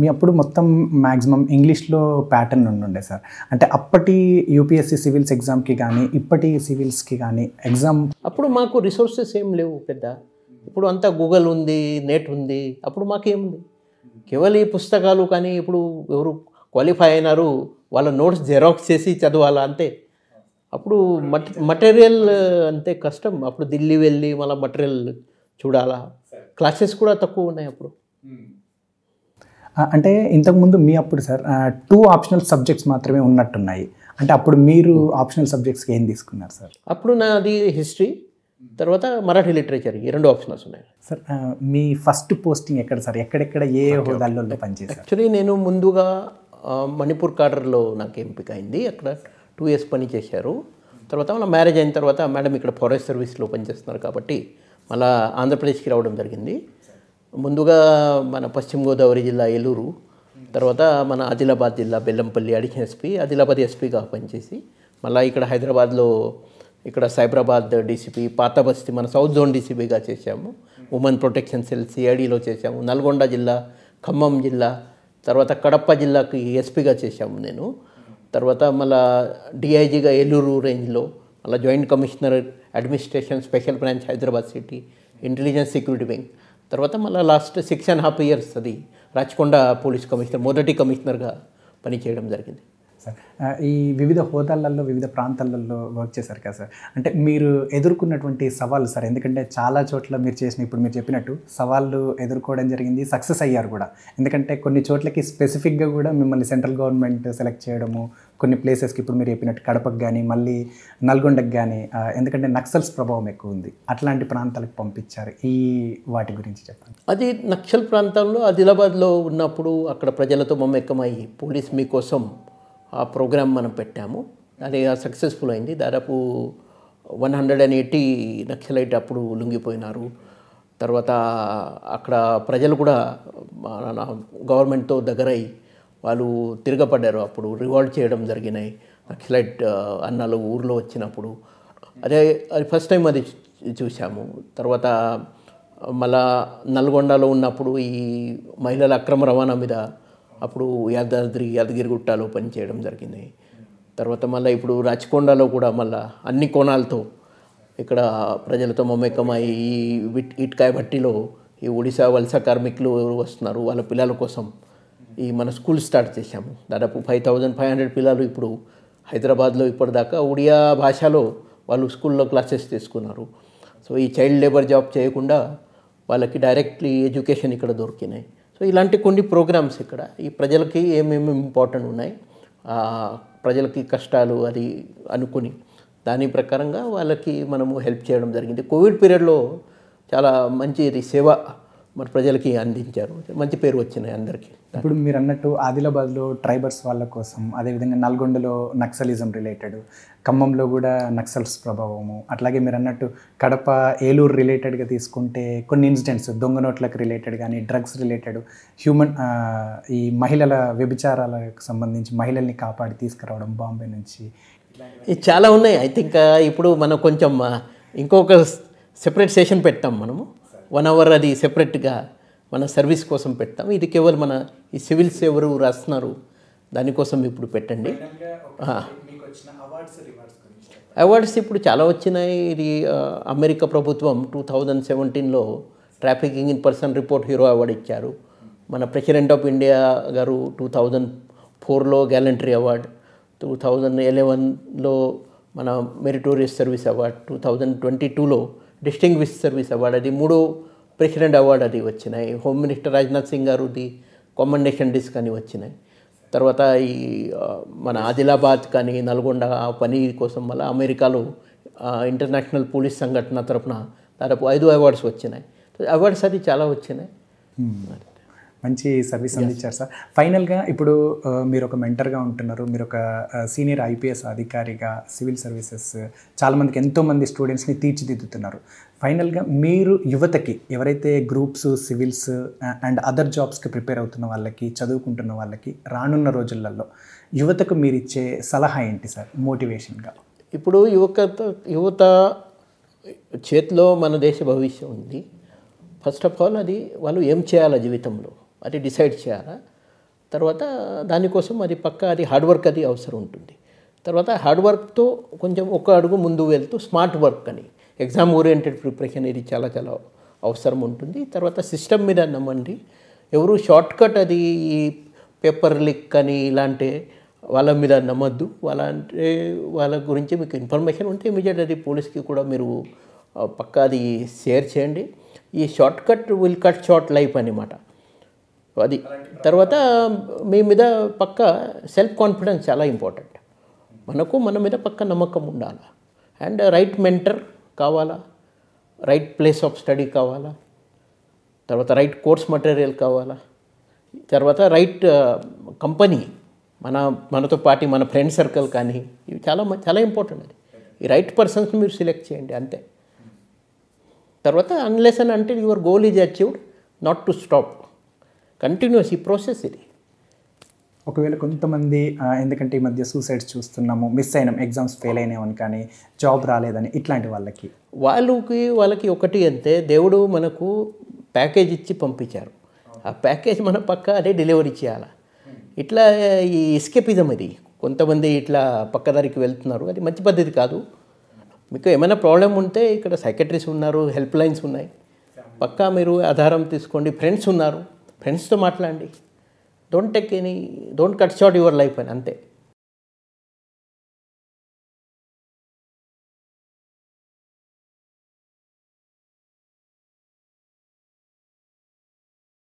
మీ అప్పుడు మొత్తం మ్యాక్సిమం ఇంగ్లీష్లో ప్యాటర్న్ ఉండుండే సార్ అంటే అప్పటి యూపీఎస్సీ సివిల్స్ ఎగ్జామ్కి కానీ ఇప్పటి సివిల్స్కి కానీ ఎగ్జామ్ అప్పుడు మాకు రిసోర్సెస్ ఏం లేవు పెద్ద ఇప్పుడు అంతా గూగుల్ ఉంది నెట్ ఉంది అప్పుడు మాకేముంది కేవలం ఈ పుస్తకాలు కానీ ఇప్పుడు ఎవరు క్వాలిఫై అయినారు వాళ్ళ నోట్స్ జెరాక్స్ చేసి చదవాలా అంతే అప్పుడు మట్ మటీరియల్ అంతే కష్టం అప్పుడు ఢిల్లీ వెళ్ళి మళ్ళీ మటీరియల్ చూడాలా క్లాసెస్ కూడా తక్కువ ఉన్నాయి అప్పుడు అంటే ఇంతకుముందు మీ అప్పుడు సార్ టూ ఆప్షనల్ సబ్జెక్ట్స్ మాత్రమే ఉన్నట్టున్నాయి అంటే అప్పుడు మీరు ఆప్షనల్ సబ్జెక్ట్స్కి ఏం తీసుకున్నారు సార్ అప్పుడు నాది హిస్టరీ తర్వాత మరాఠీ లిటరేచర్ ఈ రెండు ఆప్షన్స్ ఉన్నాయి సార్ మీ ఫస్ట్ పోస్టింగ్ ఎక్కడ సార్ ఎక్కడెక్కడ ఏ హోదాల్లో పనిచేస్తారు యాక్చువల్లీ నేను ముందుగా మణిపూర్ కాడర్లో నాకు ఎంపిక అయింది అక్కడ టూ ఇయర్స్ పని చేశారు తర్వాత మళ్ళీ మ్యారేజ్ అయిన తర్వాత మేడం ఇక్కడ ఫారెస్ట్ సర్వీస్లో పనిచేస్తున్నారు కాబట్టి మళ్ళీ ఆంధ్రప్రదేశ్కి రావడం జరిగింది ముందుగా మన పశ్చిమ గోదావరి జిల్లా ఏలూరు తర్వాత మన ఆదిలాబాద్ జిల్లా బెల్లంపల్లి అడిషన్ ఎస్పీ ఆదిలాబాద్ ఎస్పీగా పనిచేసి మళ్ళీ ఇక్కడ హైదరాబాద్లో ఇక్కడ సైబరాబాద్ డీసీపీ పాత బస్తీ మన సౌత్ జోన్ డీసీపీగా చేశాము ఉమెన్ ప్రొటెక్షన్ సెల్ సిఐడిలో చేశాము నల్గొండ జిల్లా ఖమ్మం జిల్లా తర్వాత కడప జిల్లాకి ఎస్పీగా చేశాము నేను తర్వాత మళ్ళా డిఐజీగా ఏలూరు రేంజ్లో మళ్ళీ joint commissioner administration special branch Hyderabad city intelligence security wing తర్వాత మళ్ళీ last six and half years అది రాచకొండ పోలీస్ కమిషనర్ మొదటి కమిషనర్గా పనిచేయడం జరిగింది సార్ ఈ వివిధ హోదాలలో వివిధ ప్రాంతాలలో వర్క్ చేశారు కదా సార్ అంటే మీరు ఎదుర్కొన్నటువంటి సవాళ్ళు సార్ ఎందుకంటే చాలా చోట్ల మీరు చేసిన ఇప్పుడు మీరు చెప్పినట్టు సవాళ్ళు ఎదుర్కోవడం జరిగింది సక్సెస్ అయ్యారు కూడా ఎందుకంటే కొన్ని చోట్లకి స్పెసిఫిక్గా కూడా మిమ్మల్ని సెంట్రల్ గవర్నమెంట్ సెలెక్ట్ చేయడము కొన్ని ప్లేసెస్కి ఇప్పుడు మీరు చెప్పినట్టు కడపకు కానీ మళ్ళీ నల్గొండకు కానీ ఎందుకంటే నక్సల్స్ ప్రభావం ఎక్కువ ఉంది అట్లాంటి ప్రాంతాలకు పంపించారు ఈ వాటి గురించి చెప్పండి అది నక్సల్ ప్రాంతంలో ఆదిలాబాద్లో ఉన్నప్పుడు అక్కడ ప్రజలతో మమ్మకమై పోలీస్ మీకోసం ఆ ప్రోగ్రామ్ మనం పెట్టాము అది సక్సెస్ఫుల్ అయింది దాదాపు one hundred and eighty naxalite అప్పుడు లొంగిపోయినారు తర్వాత అక్కడ ప్రజలు కూడా గవర్నమెంట్తో దగ్గరై వాళ్ళు తిరగపడ్డారు అప్పుడు రివాల్ట్ చేయడం జరిగినాయి నక్సలైట్ అన్నాలు ఊర్లో వచ్చినప్పుడు అదే అది ఫస్ట్ టైం అది చూసాము తర్వాత మళ్ళా నల్గొండలో ఉన్నప్పుడు ఈ మహిళల అక్రమ రవాణా మీద అప్పుడు యాదాద్రి గుట్టలో పనిచేయడం జరిగింది తర్వాత మళ్ళీ ఇప్పుడు రాచకొండలో కూడా మళ్ళీ అన్ని కోణాలతో ఇక్కడ ప్రజలతో మమేకమై ఈ ఇటుకాయ బట్టిలో ఈ ఒడిశా వలస కార్మికులు వస్తున్నారు వాళ్ళ పిల్లల కోసం ఈ మన స్కూల్ స్టార్ట్ చేశాము దాదాపు ఫైవ్ థౌజండ్ ఫైవ్ హండ్రెడ్ పిల్లలు ఇప్పుడు హైదరాబాద్లో ఇప్పటిదాకా ఒడియా భాషలో వాళ్ళు స్కూల్లో క్లాసెస్ తీసుకున్నారు సో ఈ చైల్డ్ లేబర్ జాబ్ చేయకుండా వాళ్ళకి డైరెక్ట్లీ ఎడ్యుకేషన్ ఇక్కడ దొరికినాయి సో ఇలాంటి కొన్ని ప్రోగ్రామ్స్ ఇక్కడ ఈ ప్రజలకి ఏమేమి ఇంపార్టెంట్ ఉన్నాయి ప్రజలకి కష్టాలు అది అనుకుని దాని ప్రకారంగా వాళ్ళకి మనము హెల్ప్ చేయడం జరిగింది కోవిడ్ పీరియడ్లో చాలా మంచి సేవ మరి ప్రజలకి అందించారు మంచి పేరు వచ్చినాయి అందరికీ ఇప్పుడు మీరు అన్నట్టు ఆదిలాబాద్లో ట్రైబర్స్ వాళ్ళ కోసం అదేవిధంగా నల్గొండలో నక్సలిజం రిలేటెడ్ ఖమ్మంలో కూడా నక్సల్స్ ప్రభావము అట్లాగే మీరు అన్నట్టు కడప ఏలూరు రిలేటెడ్గా తీసుకుంటే కొన్ని ఇన్సిడెంట్స్ దొంగ నోట్లకు రిలేటెడ్ కానీ డ్రగ్స్ రిలేటెడ్ హ్యూమన్ ఈ మహిళల వ్యభిచారాలకు సంబంధించి మహిళల్ని కాపాడి తీసుకురావడం బాంబే నుంచి చాలా ఉన్నాయి ఐ థింక్ ఇప్పుడు మనం కొంచెం ఇంకొక సెపరేట్ సెషన్ పెట్టాం మనము వన్ అవర్ అది సెపరేట్గా మన సర్వీస్ కోసం పెడతాం ఇది కేవలం మన ఈ సివిల్స్ ఎవరు రాస్తున్నారు దానికోసం ఇప్పుడు పెట్టండి అవార్డ్స్ ఇప్పుడు చాలా వచ్చినాయి ఇది అమెరికా ప్రభుత్వం టూ థౌజండ్ సెవెంటీన్లో trafficking in person report hero award ఇచ్చారు మన ప్రెసిడెంట్ ఆఫ్ ఇండియా గారు టూ థౌజండ్ ఫోర్లో గ్యాలంటరీ అవార్డ్ టూ థౌజండ్ ఎలెవన్లో మన meritorious service award two thousand twenty టూలో డిస్టింగ్విష్ సర్వీస్ అవార్డు అది మూడో ప్రెసిడెంట్ అవార్డు అది వచ్చినాయి హోమ్ మినిస్టర్ రాజ్నాథ్ సింగ్ గారుది కాంబినేషన్ డిస్క్ అని వచ్చినాయి తర్వాత ఈ మన ఆదిలాబాద్ కానీ నల్గొండ పని కోసం వల్ల అమెరికాలో ఇంటర్నేషనల్ పోలీస్ సంఘటన తరఫున దాదాపు ఐదు అవార్డ్స్ వచ్చినాయి అవార్డ్స్ అది చాలా వచ్చినాయి మంచి సర్వీస్ అందించారు సార్ ఫైనల్గా ఇప్పుడు మీరు ఒక మెంటర్గా ఉంటున్నారు మీరు ఒక సీనియర్ ఐపీఎస్ అధికారిగా సివిల్ సర్వీసెస్ చాలామందికి ఎంతోమంది స్టూడెంట్స్ని తీర్చిదిద్దుతున్నారు ఫైనల్గా మీరు యువతకి ఎవరైతే గ్రూప్స్ సివిల్స్ అండ్ అదర్ జాబ్స్కి ప్రిపేర్ అవుతున్న వాళ్ళకి చదువుకుంటున్న వాళ్ళకి రానున్న రోజులలో యువతకు మీరు ఇచ్చే సలహా ఏంటి సార్ మోటివేషన్గా ఇప్పుడు యువత యువత చేతిలో మన దేశ భవిష్యం ఉంది ఫస్ట్ ఆఫ్ ఆల్ అది వాళ్ళు ఏం చేయాలి జీవితంలో అది డిసైడ్ చేయాలా తర్వాత దానికోసం అది పక్క అది హార్డ్ వర్క్ అది అవసరం ఉంటుంది తర్వాత హార్డ్ వర్క్తో కొంచెం ఒక అడుగు ముందు వెళ్తూ స్మార్ట్ వర్క్ అని ఎగ్జామ్ ఓరియంటెడ్ ప్రిపరేషన్ ఇది చాలా చాలా అవసరం ఉంటుంది తర్వాత సిస్టమ్ మీద నమ్మండి ఎవరు షార్ట్ కట్ అది ఈ పేపర్ లిక్ అని ఇలాంటి వాళ్ళ మీద నమ్మద్దు వాళ్ళ అంటే వాళ్ళ గురించి మీకు ఇన్ఫర్మేషన్ ఉంటే ఇమీడియట్ అది పోలీస్కి కూడా మీరు పక్కా అది షేర్ చేయండి ఈ shortcut will cut short life అనమాట అది తర్వాత మీ మీద పక్క సెల్ఫ్ కాన్ఫిడెన్స్ చాలా ఇంపార్టెంట్ మనకు మన మీద పక్క నమ్మకం ఉండాలి అండ్ రైట్ మెంటర్ కావాలా రైట్ ప్లేస్ ఆఫ్ స్టడీ కావాలా తర్వాత రైట్ కోర్స్ మటీరియల్ కావాలా తర్వాత రైట్ కంపెనీ uh, మన మనతో పాటు మన ఫ్రెండ్ సర్కిల్ కానీ ఇవి చాలా చాలా ఇంపార్టెంట్ అది ఈ రైట్ పర్సన్స్ మీరు సెలెక్ట్ చేయండి అంతే తర్వాత అన్లెసన్ అంటే your goal is achieved not to stop continues ఈ ప్రాసెస్ ఇది ఒకవేళ కొంతమంది ఎందుకంటే ఈ మధ్య సూసైడ్స్ చూస్తున్నాము మిస్ అయినాం ఎగ్జామ్స్ ఫెయిల్ అయినామని కానీ జాబ్ రాలేదని ఇట్లాంటి వాళ్ళకి వాళ్ళకి వాళ్ళకి ఒకటి అంతే దేవుడు మనకు ప్యాకేజ్ ఇచ్చి పంపించారు ఆ ప్యాకేజ్ మన పక్క అదే డెలివరీ చేయాలి ఇట్లా ఈ ఇస్కెపిజం ఇది కొంతమంది ఇట్లా పక్కదారికి వెళ్తున్నారు అది మంచి పద్ధతి కాదు మీకు ఏమైనా ప్రాబ్లం ఉంటే ఇక్కడ సెక్రటరీస్ ఉన్నారు హెల్ప్ లైన్స్ ఉన్నాయి పక్కా మీరు ఆధారం తీసుకోండి ఫ్రెండ్స్ ఉన్నారు ఫ్రెండ్స్తో మాట్లాడండి don't take any don't cut short your life అని అంతే